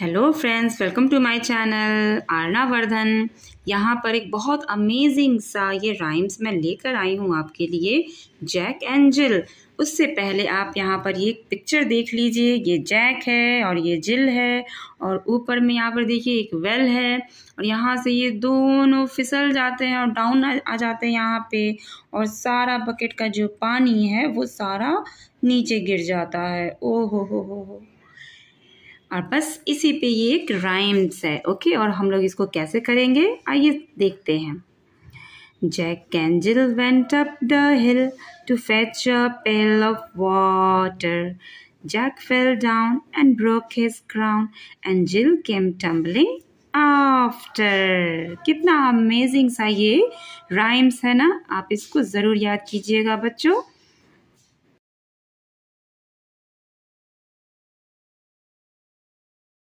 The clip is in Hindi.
hello friends welcome to my channel Aarna Vardhan यहाँ पर एक बहुत अमेजिंग सा ये राइम्स मैं लेकर आई हूँ आपके लिए जैक एंजिल उससे पहले आप यहाँ पर ये पिक्चर देख लीजिए ये जैक है और ये जिल है और ऊपर में यहाँ पर देखिए एक वेल है और यहाँ से ये दोनों फिसल जाते हैं और डाउन आ जाते हैं यहाँ पे और सारा बकेट का जो पानी है वो सारा नीचे गिर जाता है ओ हो हो हो हो और बस इसी पे ये एक राइम्स है ओके और हम लोग इसको कैसे करेंगे आइए देखते हैं Jack and Jill went up the hill to fetch a pail of water Jack fell down and broke his crown and Jill came tumbling after कितना अमेजिंग सा ये राइम्स है ना आप इसको ज़रूर याद कीजिएगा बच्चों